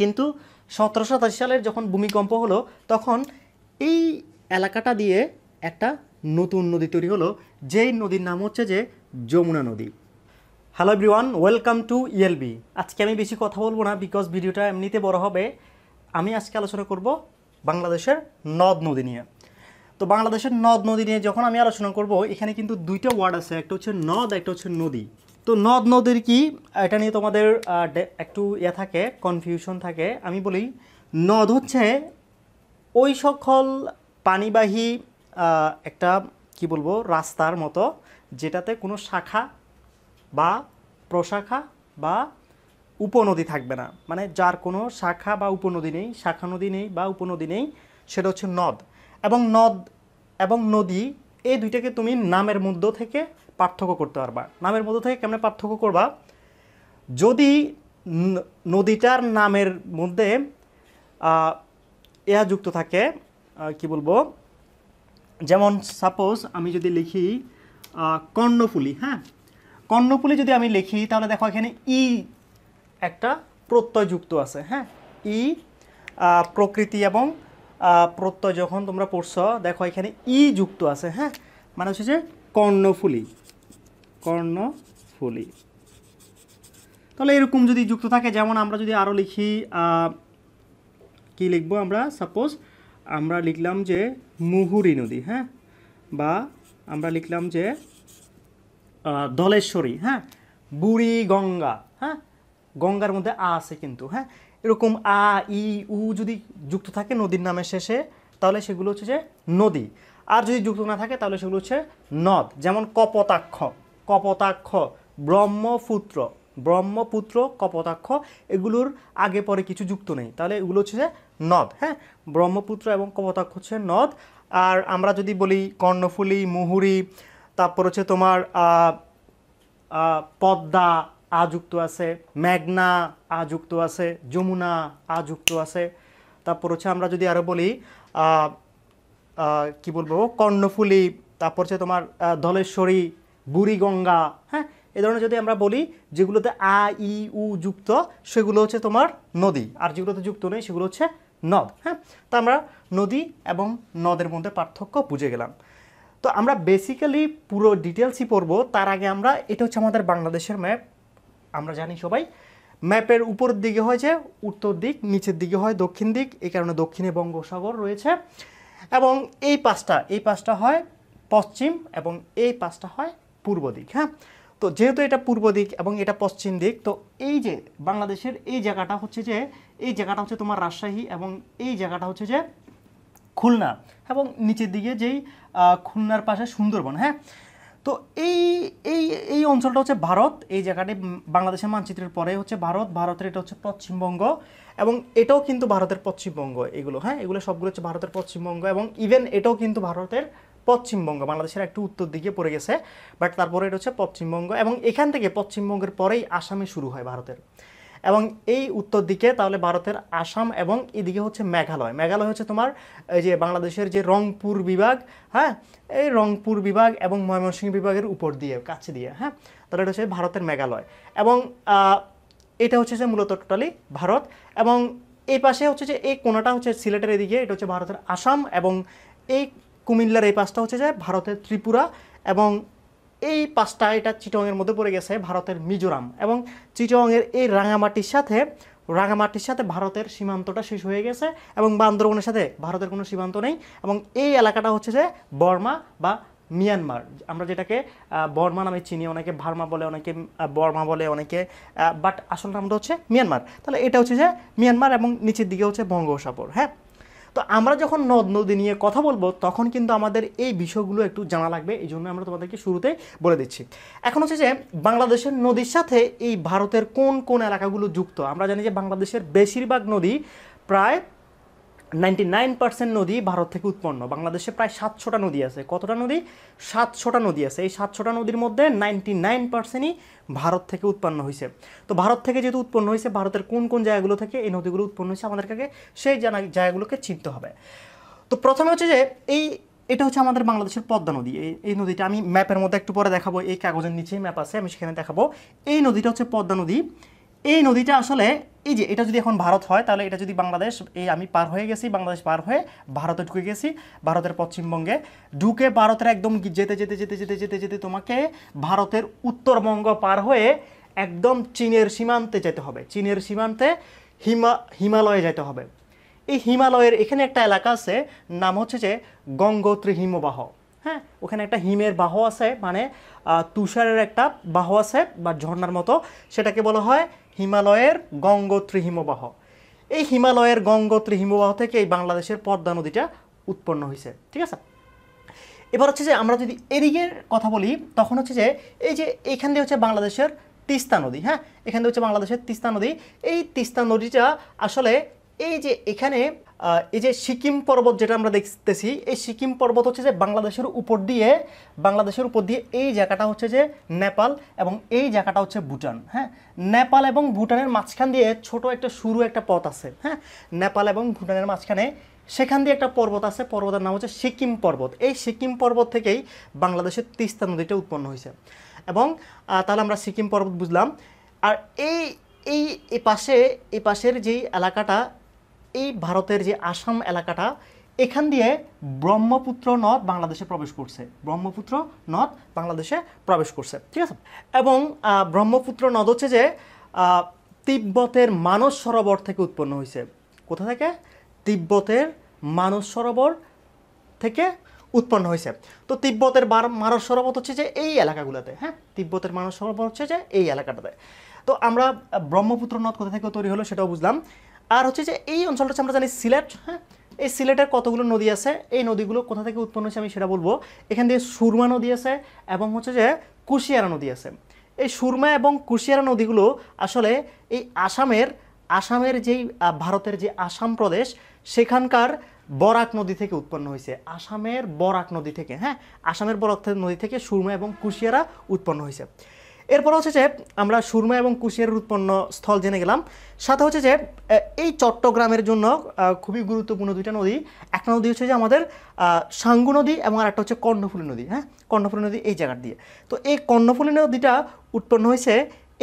কিন্তু সতেরোশো সালের যখন ভূমিকম্প হলো তখন এই এলাকাটা দিয়ে একটা নতুন নদী তৈরি হলো যেই নদীর নাম হচ্ছে যে যমুনা নদী hello everyone welcome to ELB আজকে আমি বেশি কথা বলবো না বিকজ ভিডিওটা এমনিতে বড় হবে আমি আজকে আলোচনা করব বাংলাদেশের নদ নদী নিয়ে তো বাংলাদেশের নদ নদী নিয়ে যখন আমি আলোচনা করব এখানে কিন্তু দুইটা ওয়ার্ড আছে একটা হচ্ছে নদ একটা হচ্ছে নদী তো নদ নদীর কি এটা নিয়ে তোমাদের একটু ইয়ে থাকে কনফিউশন থাকে আমি বলি নদ হচ্ছে ওই সকল পানিবাহী একটা কি বলবো রাস্তার মতো যেটাতে কোনো শাখা বা প্রশাখা বা উপনদী থাকবে না মানে যার কোনো শাখা বা উপনদী নেই শাখা নদী নেই বা উপনদী নেই সেটা হচ্ছে নদ এবং নদ এবং নদী এই দুইটাকে তুমি নামের মধ্য থেকে পার্থক্য করতে পারবা নামের মধ্যে থেকে কেমনে পার্থক্য করবা যদি নদীটার নামের মধ্যে এয়া যুক্ত থাকে কি বলবো যেমন সাপোজ আমি যদি লিখি কর্ণফুলি হ্যাঁ কর্ণফুলি যদি আমি লিখি তাহলে দেখো এখানে ই একটা প্রত্যয় যুক্ত আছে হ্যাঁ ই প্রকৃতি এবং প্রত্যয় যখন তোমরা পড়ছ দেখো এখানে ই যুক্ত আছে হ্যাঁ মানে হচ্ছে যে কর্ণফুলি কর্ণফুলি তাহলে এরকম যদি যুক্ত থাকে যেমন আমরা যদি আরও লিখি কি লিখবো আমরা সাপোজ আমরা লিখলাম যে মুহুরী নদী হ্যাঁ বা আমরা লিখলাম যে ধলেশ্বরী হ্যাঁ বুড়ি গঙ্গা হ্যাঁ গঙ্গার মধ্যে আ আছে কিন্তু হ্যাঁ এরকম আ ই উ যদি যুক্ত থাকে নদীর নামের শেষে তাহলে সেগুলো হচ্ছে যে নদী আর যদি যুক্ত না থাকে তাহলে সেগুলো হচ্ছে নদ যেমন কপতাক্ষ কপতাক্ষ ব্রহ্মপুত্র ব্রহ্মপুত্র কপতাক্ষ এগুলোর আগে পরে কিছু যুক্ত নেই তাহলে এগুলো হচ্ছে নদ হ্যাঁ ব্রহ্মপুত্র এবং কপতাক্ষ হচ্ছে নদ আর আমরা যদি বলি কর্ণফুলি মুহুরি তারপর হচ্ছে তোমার পদ্মা আযুক্ত আছে মেঘনা আযুক্ত আছে যমুনা আযুক্ত আছে তারপর হচ্ছে আমরা যদি আরও বলি কি বলবো কর্ণফুলি তারপর হচ্ছে তোমার ধলেশ্বরী বুড়িগঙ্গা হ্যাঁ এ ধরনের যদি আমরা বলি যেগুলোতে আ ই উ যুক্ত সেগুলো হচ্ছে তোমার নদী আর যেগুলোতে যুক্ত নেই সেগুলো হচ্ছে নদ হ্যাঁ তা আমরা নদী এবং নদের মধ্যে পার্থক্য বুঝে গেলাম তো আমরা বেসিক্যালি পুরো ডিটেলসই পড়বো তার আগে আমরা এটা হচ্ছে আমাদের বাংলাদেশের ম্যাপ আমরা জানি সবাই ম্যাপের উপর দিকে হয় যে উত্তর দিক নিচের দিকে হয় দক্ষিণ দিক এই কারণে দক্ষিণে বঙ্গোসাগর রয়েছে এবং এই পাঁচটা এই পাশটা হয় পশ্চিম এবং এই পাঁচটা হয় পূর্ব দিক হ্যাঁ তো যেহেতু এটা পূর্ব দিক এবং এটা পশ্চিম দিক তো এই যে বাংলাদেশের এই জায়গাটা হচ্ছে যে এই জায়গাটা হচ্ছে তোমার রাজশাহী এবং এই জায়গাটা হচ্ছে যে খুলনা এবং নিচের দিকে যেই খুলনার পাশে সুন্দরবন হ্যাঁ তো এই এই এই অঞ্চলটা হচ্ছে ভারত এই জায়গাটি বাংলাদেশের মানচিত্রের পরে হচ্ছে ভারত ভারতের এটা হচ্ছে পশ্চিমবঙ্গ এবং এটাও কিন্তু ভারতের পশ্চিমবঙ্গ এগুলো হ্যাঁ এগুলো সবগুলো হচ্ছে ভারতের পশ্চিমবঙ্গ এবং ইভেন এটাও কিন্তু ভারতের পশ্চিমবঙ্গ বাংলাদেশের একটু উত্তর দিকে পড়ে গেছে বাট তারপরে এটা হচ্ছে পশ্চিমবঙ্গ এবং এখান থেকে পশ্চিমবঙ্গের পরেই আসামে শুরু হয় ভারতের এবং এই উত্তর দিকে তাহলে ভারতের আসাম এবং এদিকে হচ্ছে মেঘালয় মেঘালয় হচ্ছে তোমার এই যে বাংলাদেশের যে রংপুর বিভাগ হ্যাঁ এই রংপুর বিভাগ এবং ময়মনসিংহ বিভাগের উপর দিয়ে কাছে দিয়ে হ্যাঁ তাহলে এটা হচ্ছে ভারতের মেঘালয় এবং এটা হচ্ছে যে মূলত টোটালি ভারত এবং এই পাশে হচ্ছে যে এই কোনাটা হচ্ছে সিলেটের এদিকে এটা হচ্ছে ভারতের আসাম এবং এই কুমিল্লার এই পাঁচটা হচ্ছে যে ভারতের ত্রিপুরা এবং এই পাঁচটা এটা চিটংয়ের মধ্যে পড়ে গেছে ভারতের মিজোরাম এবং চিটংয়ের এই রাঙামাটির সাথে রাঙামাটির সাথে ভারতের সীমান্তটা শেষ হয়ে গেছে এবং বান্দরবনের সাথে ভারতের কোনো সীমান্ত নেই এবং এই এলাকাটা হচ্ছে যে বর্মা বা মিয়ানমার আমরা যেটাকে বর্মা নামে চিনি অনেকে ভার্মা বলে অনেকে বর্মা বলে অনেকে বাট আসল নামটা হচ্ছে মিয়ানমার তাহলে এটা হচ্ছে যে মিয়ানমার এবং নিচের দিকে হচ্ছে বঙ্গোপসাগর হ্যাঁ তো আমরা যখন নদ নদী নিয়ে কথা বলবো তখন কিন্তু আমাদের এই বিষয়গুলো একটু জানা লাগবে এই জন্য আমরা তোমাদেরকে শুরুতে বলে দিচ্ছি এখন হচ্ছে যে বাংলাদেশের নদীর সাথে এই ভারতের কোন কোন এলাকাগুলো যুক্ত আমরা জানি যে বাংলাদেশের বেশিরভাগ নদী প্রায় নাইনটি নাইন পার্সেন্ট নদী ভারত থেকে উৎপন্ন বাংলাদেশে প্রায় সাতশোটা নদী আছে কতটা নদী সাতশোটা নদী আছে এই সাতশোটা নদীর মধ্যে নাইনটি নাইন পার্সেন্টই ভারত থেকে উৎপন্ন হয়েছে তো ভারত থেকে যেহেতু উৎপন্ন হয়েছে ভারতের কোন কোন জায়গাগুলো থেকে এই নদীগুলো উৎপন্ন হয়েছে আমাদেরকে সেই জায়গাগুলোকে চিনতে হবে তো প্রথমে হচ্ছে যে এই এটা হচ্ছে আমাদের বাংলাদেশের পদ্মা নদী এই নদীটা আমি ম্যাপের মধ্যে একটু পরে দেখাবো এই কাগজের নিচে ম্যাপ আছে আমি সেখানে দেখাবো এই নদীটা হচ্ছে পদ্মা নদী এই নদীটা আসলে এই যে এটা যদি এখন ভারত হয় তাহলে এটা যদি বাংলাদেশ এই আমি পার হয়ে গেছি বাংলাদেশ পার হয়ে ভারতে ঢুকে গেছি ভারতের পশ্চিমবঙ্গে ঢুকে ভারতের একদম যেতে যেতে যেতে যেতে যেতে যেতে তোমাকে ভারতের উত্তরবঙ্গ পার হয়ে একদম চীনের সীমান্তে যেতে হবে চীনের সীমান্তে হিমা হিমালয়ে যেতে হবে এই হিমালয়ের এখানে একটা এলাকা আছে নাম হচ্ছে যে গঙ্গোত্রী হিমবাহ হ্যাঁ ওখানে একটা হিমের বাহ আছে মানে তুষারের একটা বাহ আছে বা ঝর্নার মতো সেটাকে বলা হয় হিমালয়ের গঙ্গোত্রী হিমবাহ এই হিমালয়ের গঙ্গোত্রী হিমবাহ থেকে এই বাংলাদেশের পদ্মা নদীটা উৎপন্ন হয়েছে ঠিক আছে এবার হচ্ছে যে আমরা যদি এদিকের কথা বলি তখন হচ্ছে যে এই যে এইখান দিয়ে হচ্ছে বাংলাদেশের তিস্তা নদী হ্যাঁ এখান দিয়ে হচ্ছে বাংলাদেশের তিস্তা নদী এই তিস্তা নদীটা আসলে এই যে এখানে এই যে সিকিম পর্বত যেটা আমরা দেখতেছি এই সিকিম পর্বত হচ্ছে যে বাংলাদেশের উপর দিয়ে বাংলাদেশের উপর দিয়ে এই জায়গাটা হচ্ছে যে নেপাল এবং এই জায়গাটা হচ্ছে ভুটান হ্যাঁ নেপাল এবং ভুটানের মাঝখান দিয়ে ছোট একটা শুরু একটা পথ আছে হ্যাঁ নেপাল এবং ভুটানের মাঝখানে সেখান দিয়ে একটা পর্বত আছে পর্বতের নাম হচ্ছে সিকিম পর্বত এই সিকিম পর্বত থেকেই বাংলাদেশের তিস্তা নদীটা উৎপন্ন হয়েছে এবং তাহলে আমরা সিকিম পর্বত বুঝলাম আর এই এই পাশে এই পাশের যেই এলাকাটা এই ভারতের যে আসাম এলাকাটা এখান দিয়ে ব্রহ্মপুত্র নদ বাংলাদেশে প্রবেশ করছে ব্রহ্মপুত্র নদ বাংলাদেশে প্রবেশ করছে ঠিক আছে এবং ব্রহ্মপুত্র নদ হচ্ছে যে তিব্বতের মানস সরোবর থেকে উৎপন্ন হয়েছে কোথা থেকে তিব্বতের মানস সরোবর থেকে উৎপন্ন হয়েছে তো তিব্বতের মানস সরোবর হচ্ছে যে এই এলাকাগুলোতে হ্যাঁ তিব্বতের মানস সরোবর হচ্ছে যে এই এলাকাটাতে তো আমরা ব্রহ্মপুত্র নদ কোথা থেকে তৈরি হলো সেটাও বুঝলাম আর হচ্ছে যে এই অঞ্চলটা আমরা জানি সিলেট হ্যাঁ এই সিলেটের কতগুলো নদী আছে এই নদীগুলো কোথা থেকে উৎপন্ন হয়েছে আমি সেটা বলবো এখান দিয়ে সুরমা নদী আছে এবং হচ্ছে যে কুশিয়ারা নদী আছে এই সুরমা এবং কুশিয়ারা নদীগুলো আসলে এই আসামের আসামের যেই ভারতের যে আসাম প্রদেশ সেখানকার বরাক নদী থেকে উৎপন্ন হয়েছে আসামের বরাক নদী থেকে হ্যাঁ আসামের বরাক নদী থেকে সুরমা এবং কুশিয়ারা উৎপন্ন হয়েছে এরপর হচ্ছে যে আমরা সুরমা এবং কুশিয়ারের উৎপন্ন স্থল জেনে গেলাম সাথে হচ্ছে যে এই চট্টগ্রামের জন্য খুবই গুরুত্বপূর্ণ দুইটা নদী একটা নদী হচ্ছে যে আমাদের সাঙ্গু নদী এবং আরেকটা হচ্ছে কর্ণফুলী নদী হ্যাঁ কর্ণফুলী নদী এই জায়গার দিয়ে তো এই কর্ণফুলী নদীটা উৎপন্ন হয়েছে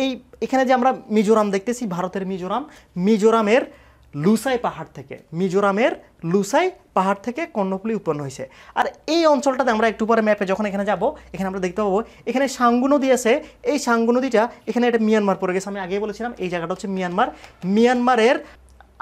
এই এখানে যে আমরা মিজোরাম দেখতেছি ভারতের মিজোরাম মিজোরামের লুসাই পাহাড় থেকে মিজোরামের লুসাই পাহাড় থেকে কর্ণফুলি উৎপন্ন হয়েছে আর এই অঞ্চলটাতে আমরা একটু পরে ম্যাপে যখন এখানে যাব এখানে আমরা দেখতে পাবো এখানে সাঙ্গু নদী আছে এই সাঙ্গু নদীটা এখানে এটা মিয়ানমার পড়ে গেছে আমি আগেই বলেছিলাম এই জায়গাটা হচ্ছে মিয়ানমার মিয়ানমারের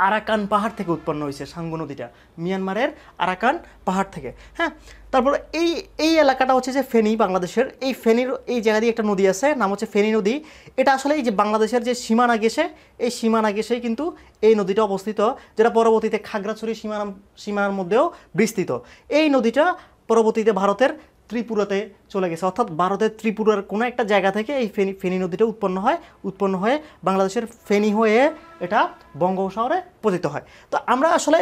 আরাকান পাহাড় থেকে উৎপন্ন হয়েছে সাঙ্গু নদীটা মিয়ানমারের আরাকান পাহাড় থেকে হ্যাঁ তারপর এই এই এলাকাটা হচ্ছে যে ফেনী বাংলাদেশের এই ফেনীর এই জায়গা দিয়ে একটা নদী আছে নাম হচ্ছে ফেনী নদী এটা আসলে এই যে বাংলাদেশের যে সীমানা গেছে এই সীমানা গেছেই কিন্তু এই নদীটা অবস্থিত যেটা পরবর্তীতে খাগড়াছড়ি সীমানা সীমানার মধ্যেও বিস্তৃত এই নদীটা পরবর্তীতে ভারতের ত্রিপুরাতে চলে গেছে অর্থাৎ ভারতের ত্রিপুরার কোনো একটা জায়গা থেকে এই ফেনি ফেনী নদীটা উৎপন্ন হয় উৎপন্ন হয়ে বাংলাদেশের ফেনী হয়ে এটা বঙ্গোপসাগরে পতিত হয় তো আমরা আসলে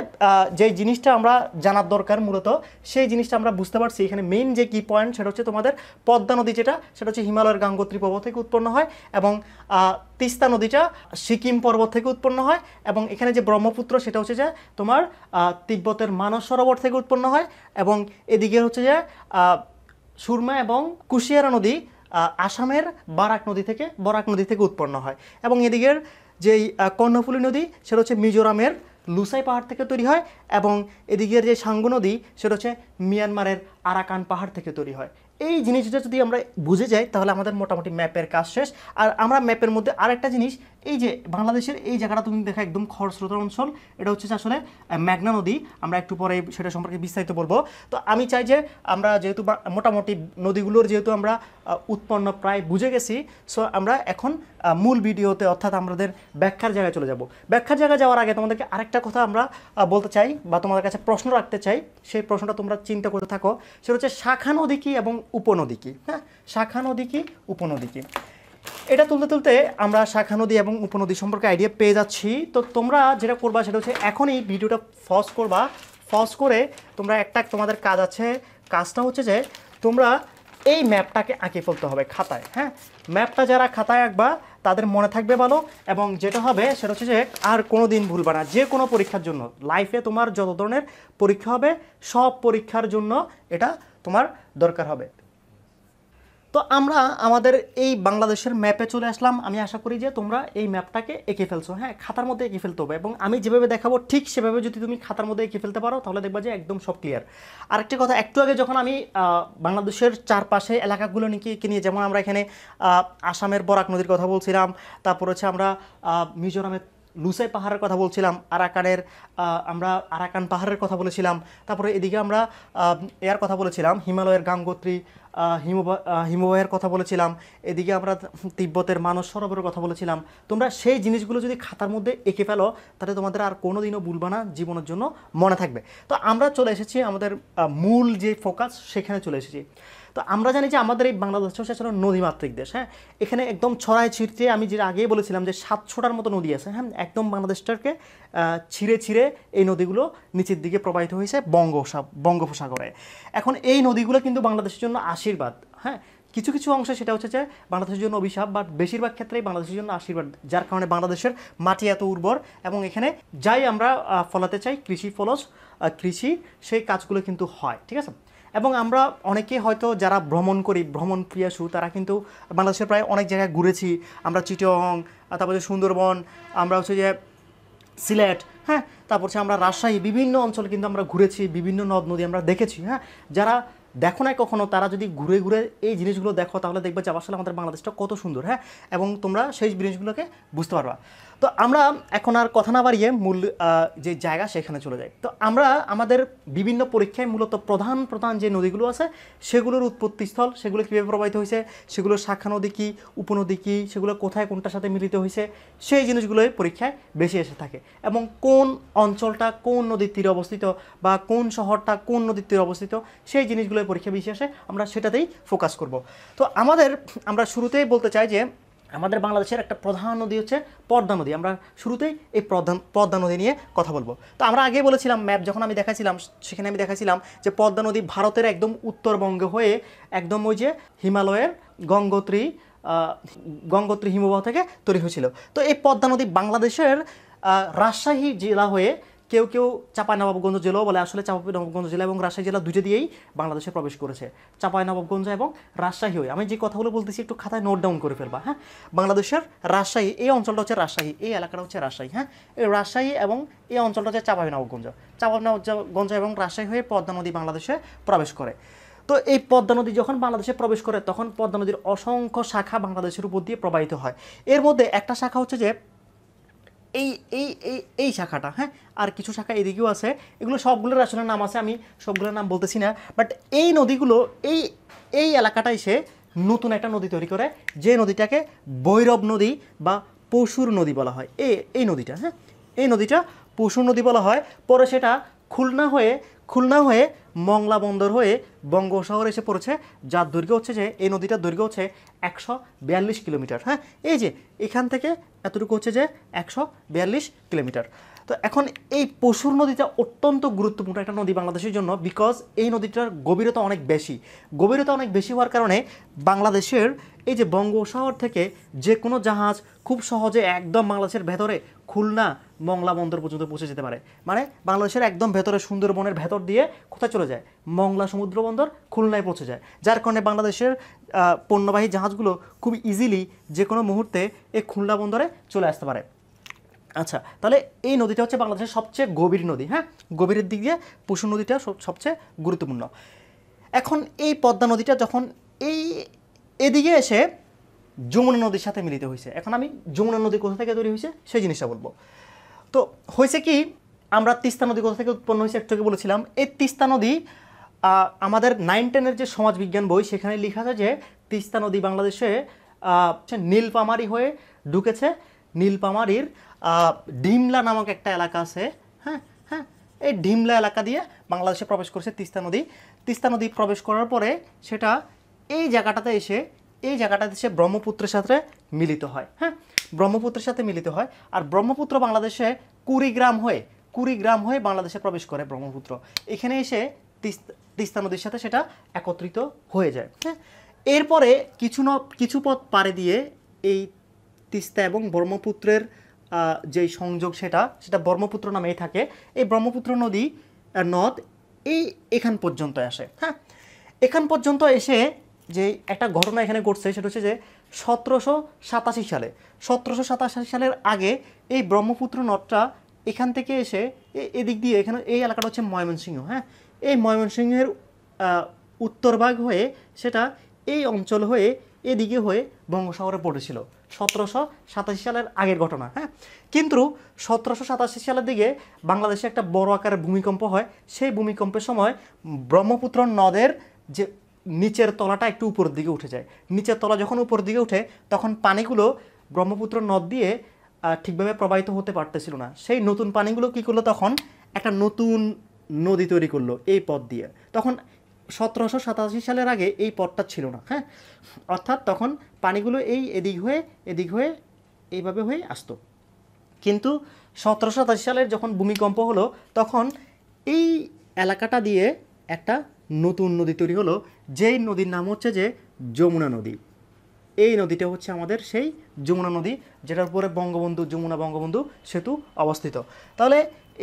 যে জিনিসটা আমরা জানার দরকার মূলত সেই জিনিসটা আমরা বুঝতে পারছি এখানে মেইন যে কি পয়েন্ট সেটা হচ্ছে তোমাদের পদ্মা নদী যেটা সেটা হচ্ছে হিমালয়ের গাঙ্গোত্রী পর্বত থেকে উৎপন্ন হয় এবং তিস্তা নদীটা সিকিম পর্বত থেকে উৎপন্ন হয় এবং এখানে যে ব্রহ্মপুত্র সেটা হচ্ছে যে তোমার তিব্বতের মানস সরোবর থেকে উৎপন্ন হয় এবং এদিকে হচ্ছে যে সুরমা এবং কুশিয়ারা নদী আসামের বারাক নদী থেকে বরাক নদী থেকে উৎপন্ন হয় এবং এদিকের যেই কর্ণফুলী নদী সেটা হচ্ছে মিজোরামের লুসাই পাহাড় থেকে তৈরি হয় এবং এদিকের যে সাঙ্গু নদী সেটা হচ্ছে মিয়ানমারের আরাকান পাহাড় থেকে তৈরি হয় এই জিনিসটা যদি আমরা বুঝে যাই তাহলে আমাদের মোটামুটি ম্যাপের কাজ শেষ আর আমরা ম্যাপের মধ্যে আরেকটা জিনিস এই যে বাংলাদেশের এই জায়গাটা তুমি দেখা একদম খরস্রোতর অঞ্চল এটা হচ্ছে আসলে ম্যাগনা নদী আমরা একটু পরে সেটা সম্পর্কে বিস্তারিত বলবো তো আমি চাই যে আমরা যেহেতু মোটামুটি নদীগুলোর যেহেতু আমরা উৎপন্ন প্রায় বুঝে গেছি সো আমরা এখন মূল ভিডিওতে অর্থাৎ আমাদের ব্যাখ্যার জায়গায় চলে যাব ব্যাখ্যার জায়গায় যাওয়ার আগে তোমাদেরকে আরেকটা কথা আমরা বলতে চাই বা তোমাদের কাছে প্রশ্ন রাখতে চাই সেই প্রশ্নটা তোমরা চিন্তা করতে থাকো সেটা হচ্ছে শাখা নদী কী এবং উপনদী কী হ্যাঁ শাখা নদী কী উপনদী কী এটা তুলতে তুলতে আমরা শাখা নদী এবং উপনদী সম্পর্কে আইডিয়া পেয়ে যাচ্ছি তো তোমরা যেটা করবা সেটা হচ্ছে এখনই ভিডিওটা ফস করবা ফস করে তোমরা একটা তোমাদের কাজ আছে কাজটা হচ্ছে যে তোমরা এই ম্যাপটাকে আঁকে ফেলতে হবে খাতায় হ্যাঁ ম্যাপটা যারা খাতায় আঁকবা তাদের মনে থাকবে ভালো এবং যেটা হবে সেটা হচ্ছে যে আর কোনো দিন ভুলবা না যে কোনো পরীক্ষার জন্য লাইফে তোমার যত ধরনের পরীক্ষা হবে সব পরীক্ষার জন্য এটা তোমার দরকার হবে তো আমরা আমাদের এই বাংলাদেশের ম্যাপে চলে আসলাম আমি আশা করি যে তোমরা এই ম্যাপটাকে এঁকে ফেলছো হ্যাঁ খাতার মধ্যে এঁকে ফেলতে হবে এবং আমি যেভাবে দেখাবো ঠিক সেভাবে যদি তুমি খাতার মধ্যে এঁকে ফেলতে পারো তাহলে দেখবা যে একদম সব ক্লিয়ার আরেকটি কথা একটু আগে যখন আমি বাংলাদেশের চারপাশে এলাকাগুলো নিয়ে নিয়ে যেমন আমরা এখানে আসামের বরাক নদীর কথা বলছিলাম তারপর হচ্ছে আমরা মিজোরামের লুসাই পাহাড়ের কথা বলছিলাম আরাকানের আমরা আরাকান পাহাড়ের কথা বলেছিলাম তারপরে এদিকে আমরা এর কথা বলেছিলাম হিমালয়ের গাঙ্গোত্রী হিমবাহের কথা বলেছিলাম এদিকে আমরা তিব্বতের মানস সরোবরের কথা বলেছিলাম তোমরা সেই জিনিসগুলো যদি খাতার মধ্যে এঁকে ফেলো তাহলে তোমাদের আর কোনো দিনও ভুলবা না জীবনের জন্য মনে থাকবে তো আমরা চলে এসেছি আমাদের মূল যে ফোকাস সেখানে চলে এসেছি তো আমরা জানি যে আমাদের এই বাংলাদেশ হচ্ছে আসলে নদীমাতৃক দেশ হ্যাঁ এখানে একদম ছড়ায় ছিঁড়তে আমি যেটা আগেই বলেছিলাম যে সাতশোটার মতো নদী আছে হ্যাঁ একদম বাংলাদেশটাকে ছিঁড়ে ছিঁড়ে এই নদীগুলো নিচের দিকে প্রবাহিত হয়েছে বঙ্গোসা বঙ্গোপসাগরে এখন এই নদীগুলো কিন্তু বাংলাদেশের জন্য আশীর্বাদ হ্যাঁ কিছু কিছু অংশে সেটা হচ্ছে যে বাংলাদেশের জন্য অভিশাপ বাট বেশিরভাগ ক্ষেত্রেই বাংলাদেশের জন্য আশীর্বাদ যার কারণে বাংলাদেশের মাটি এত উর্বর এবং এখানে যাই আমরা ফলাতে চাই কৃষি ফলস কৃষি সেই কাজগুলো কিন্তু হয় ঠিক আছে এবং আমরা অনেকে হয়তো যারা ভ্রমণ করি ভ্রমণ প্রিয়াসু তারা কিন্তু বাংলাদেশের প্রায় অনেক জায়গায় ঘুরেছি আমরা চিটং তারপর সুন্দরবন আমরা হচ্ছে যে সিলেট হ্যাঁ তারপর হচ্ছে আমরা রাজশাহী বিভিন্ন অঞ্চল কিন্তু আমরা ঘুরেছি বিভিন্ন নদ নদী আমরা দেখেছি হ্যাঁ যারা দেখো না কখনো তারা যদি ঘুরে ঘুরে এই জিনিসগুলো দেখো তাহলে দেখবে যে আসলে আমাদের বাংলাদেশটা কত সুন্দর হ্যাঁ এবং তোমরা সেই জিনিসগুলোকে বুঝতে পারবা তো আমরা এখন আর কথা না বাড়িয়ে মূল যে জায়গা সেখানে চলে যাই তো আমরা আমাদের বিভিন্ন পরীক্ষায় মূলত প্রধান প্রধান যে নদীগুলো আছে সেগুলোর উৎপত্তিস্থল সেগুলো কীভাবে প্রবাহিত হয়েছে সেগুলোর শাখা নদী কী উপনদী কী সেগুলো কোথায় কোনটার সাথে মিলিত হয়েছে সেই জিনিসগুলোই পরীক্ষায় বেশি এসে থাকে এবং কোন অঞ্চলটা কোন নদীর তীরে অবস্থিত বা কোন শহরটা কোন নদীর তীরে অবস্থিত সেই জিনিসগুলোই পরীক্ষা বেশি আসে আমরা সেটাতেই ফোকাস করব তো আমাদের আমরা শুরুতেই বলতে চাই যে আমাদের বাংলাদেশের একটা প্রধান নদী হচ্ছে পদ্মা নদী আমরা শুরুতেই এই প্রধান পদ্মা নদী নিয়ে কথা বলবো তো আমরা আগে বলেছিলাম ম্যাপ যখন আমি দেখাছিলাম সেখানে আমি দেখাছিলাম যে পদ্মা নদী ভারতের একদম উত্তরবঙ্গ হয়ে একদম ওই যে হিমালয়ের গঙ্গোত্রী গঙ্গোত্রী হিমবাহ থেকে তৈরি হয়েছিল তো এই পদ্মা নদী বাংলাদেশের রাজশাহী জেলা হয়ে কেউ কেউ নবাবগঞ্জ জেলাও বলে আসলে চাপাই নবাবগঞ্জ জেলা এবং রাজশাহী জেলা দুটো দিয়েই বাংলাদেশে প্রবেশ করেছে চাপাই নবাবগঞ্জ এবং রাজশাহী হয়ে আমি যে কথাগুলো বলতেছি একটু খাতায় নোট ডাউন করে ফেলবা হ্যাঁ বাংলাদেশের রাজশাহী এই অঞ্চলটা হচ্ছে রাজশাহী এই এলাকাটা হচ্ছে রাজশাহী হ্যাঁ এই রাজশাহী এবং এই অঞ্চলটা হচ্ছে চাপাই নবাবগঞ্জ এবং রাজশাহী হয়ে পদ্মা নদী বাংলাদেশে প্রবেশ করে তো এই পদ্মা নদী যখন বাংলাদেশে প্রবেশ করে তখন পদ্মা নদীর অসংখ্য শাখা বাংলাদেশের উপর দিয়ে প্রবাহিত হয় এর মধ্যে একটা শাখা হচ্ছে যে এই এই এই এই শাখাটা হ্যাঁ আর কিছু শাখা এদিকেও আছে এগুলো সবগুলোর আসলে নাম আছে আমি সবগুলোর নাম বলতেছি না বাট এই নদীগুলো এই এই এলাকাটায় সে নতুন একটা নদী তৈরি করে যে নদীটাকে বৈরব নদী বা পশুর নদী বলা হয় এই এই নদীটা হ্যাঁ এই নদীটা পশুর নদী বলা হয় পরে সেটা খুলনা হয়ে খুলনা হয়ে মংলা বন্দর হয়ে বঙ্গোপসাগরে এসে পড়েছে যার দৈর্ঘ্য হচ্ছে যে এই নদীটার দৈর্ঘ্য হচ্ছে একশো বিয়াল্লিশ কিলোমিটার হ্যাঁ এই যে এখান থেকে এতটুকু হচ্ছে যে একশো বিয়াল্লিশ কিলোমিটার তো এখন এই পশুর নদীটা অত্যন্ত গুরুত্বপূর্ণ একটা নদী বাংলাদেশের জন্য বিকজ এই নদীটার গভীরতা অনেক বেশি গভীরতা অনেক বেশি হওয়ার কারণে বাংলাদেশের এই যে বঙ্গোসাগর থেকে যে কোনো জাহাজ খুব সহজে একদম বাংলাদেশের ভেতরে খুলনা মংলা বন্দর পর্যন্ত পৌঁছে যেতে পারে মানে বাংলাদেশের একদম ভেতরে সুন্দরবনের ভেতর দিয়ে কোথায় চলে যায় মংলা সমুদ্র বন্দর খুলনায় পৌঁছে যায় যার কারণে বাংলাদেশের পণ্যবাহী জাহাজগুলো খুব ইজিলি যে কোনো মুহূর্তে এই খুলনা বন্দরে চলে আসতে পারে আচ্ছা তাহলে এই নদীটা হচ্ছে বাংলাদেশের সবচেয়ে গভীর নদী হ্যাঁ গভীরের দিক দিয়ে পুষু নদীটা সবচেয়ে গুরুত্বপূর্ণ এখন এই পদ্মা নদীটা যখন এই এদিকে এসে যমুনা নদীর সাথে মিলিত হয়েছে এখন আমি যমুনা নদী কোথা থেকে তৈরি হয়েছে সেই জিনিসটা বলবো তো হয়েছে কি আমরা তিস্তা নদী কোথা থেকে উৎপন্ন হয়েছে একটু বলেছিলাম এই তিস্তা নদী আমাদের নাইন টেনের যে সমাজবিজ্ঞান বই সেখানে লেখা আছে যে তিস্তা নদী বাংলাদেশে নীলপামারি হয়ে ঢুকেছে নীলপামারির ডিমলা নামক একটা এলাকা আছে হ্যাঁ হ্যাঁ এই ডিমলা এলাকা দিয়ে বাংলাদেশে প্রবেশ করছে তিস্তা নদী তিস্তা নদী প্রবেশ করার পরে সেটা এই জায়গাটাতে এসে এই জায়গাটাতে এসে ব্রহ্মপুত্রের সাথে মিলিত হয় হ্যাঁ ব্রহ্মপুত্রের সাথে মিলিত হয় আর ব্রহ্মপুত্র বাংলাদেশে কুড়িগ্রাম হয়ে কুড়িগ্রাম হয়ে বাংলাদেশে প্রবেশ করে ব্রহ্মপুত্র এখানে এসে তিস্তা তিস্তা নদীর সাথে সেটা একত্রিত হয়ে যায় হ্যাঁ এরপরে কিছু ন কিছু পথ পাড়ে দিয়ে এই তিস্তা এবং ব্রহ্মপুত্রের যেই সংযোগ সেটা সেটা ব্রহ্মপুত্র নামেই থাকে এই ব্রহ্মপুত্র নদী নদ এই এখান পর্যন্ত আসে হ্যাঁ এখান পর্যন্ত এসে যে একটা ঘটনা এখানে ঘটছে সেটা হচ্ছে যে সতেরোশো সাতাশি সালে সতেরোশো সাতাশি সালের আগে এই ব্রহ্মপুত্র নদটা এখান থেকে এসে এদিক দিয়ে এখানে এই এলাকাটা হচ্ছে ময়মনসিংহ হ্যাঁ এই ময়মনসিংহের উত্তরভাগ হয়ে সেটা এই অঞ্চল হয়ে এদিকে হয়ে বঙ্গোসাগরে পড়েছিল সতেরোশো সাতাশি সালের আগের ঘটনা হ্যাঁ কিন্তু সতেরোশো সাতাশি সালের দিকে বাংলাদেশে একটা বড় আকারের ভূমিকম্প হয় সেই ভূমিকম্পের সময় ব্রহ্মপুত্র নদের যে নিচের তলাটা একটু উপরের দিকে উঠে যায় নিচের তলা যখন উপরের দিকে উঠে তখন পানিগুলো ব্রহ্মপুত্র নদ দিয়ে ঠিকভাবে প্রবাহিত হতে পারতেছিল না সেই নতুন পানিগুলো কী করলো তখন একটা নতুন নদী তৈরি করলো এই পথ দিয়ে তখন সতেরোশো সাতাশি সালের আগে এই পথটা ছিল না হ্যাঁ অর্থাৎ তখন পানিগুলো এই এদিক হয়ে এদিক হয়ে এইভাবে হয়ে আসতো কিন্তু সতেরোশো সাতাশি সালের যখন ভূমিকম্প হলো তখন এই এলাকাটা দিয়ে একটা নতুন নদী তৈরি হলো যেই নদীর নাম হচ্ছে যে যমুনা নদী এই নদীটা হচ্ছে আমাদের সেই যমুনা নদী যেটার উপরে বঙ্গবন্ধু যমুনা বঙ্গবন্ধু সেতু অবস্থিত তাহলে